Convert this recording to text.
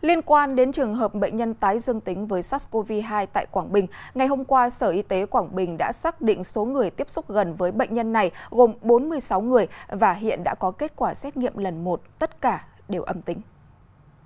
Liên quan đến trường hợp bệnh nhân tái dương tính với SARS-CoV-2 tại Quảng Bình, ngày hôm qua Sở Y tế Quảng Bình đã xác định số người tiếp xúc gần với bệnh nhân này gồm 46 người và hiện đã có kết quả xét nghiệm lần một, tất cả đều âm tính.